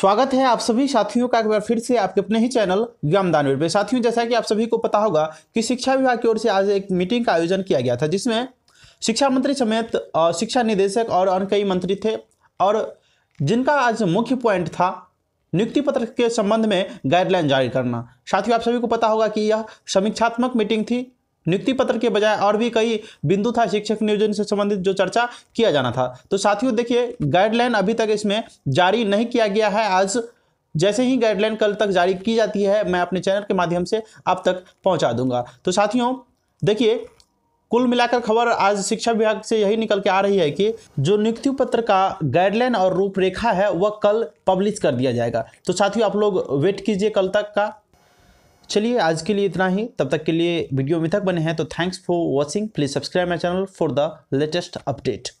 स्वागत है आप सभी साथियों का एक बार फिर से आपके अपने ही चैनल ज्ञान दानवीर पे साथियों जैसा कि आप सभी को पता होगा कि शिक्षा विभाग की ओर से आज एक मीटिंग का आयोजन किया गया था जिसमें शिक्षा मंत्री समेत शिक्षा निदेशक और अन्य कई मंत्री थे और जिनका आज मुख्य पॉइंट था नियुक्ति पत्र के संबंध में गाइडलाइन जारी करना साथियों आप सभी को पता होगा कि यह समीक्षात्मक मीटिंग थी नियुक्ति पत्र के बजाय और भी कई बिंदु था शिक्षक नियोजन से संबंधित जो चर्चा किया जाना था तो साथियों देखिए गाइडलाइन अभी तक इसमें जारी नहीं किया गया है आज जैसे ही गाइडलाइन कल तक जारी की जाती है मैं अपने चैनल के माध्यम से आप तक पहुंचा दूंगा तो साथियों देखिए कुल मिलाकर खबर आज शिक्षा विभाग से यही निकल के आ रही है कि जो नियुक्ति पत्र का गाइडलाइन और रूपरेखा है वह कल पब्लिश कर दिया जाएगा तो साथियों आप लोग वेट कीजिए कल तक का चलिए आज के लिए इतना ही तब तक के लिए वीडियो में तक बने हैं तो thanks for watching please subscribe my channel for the latest update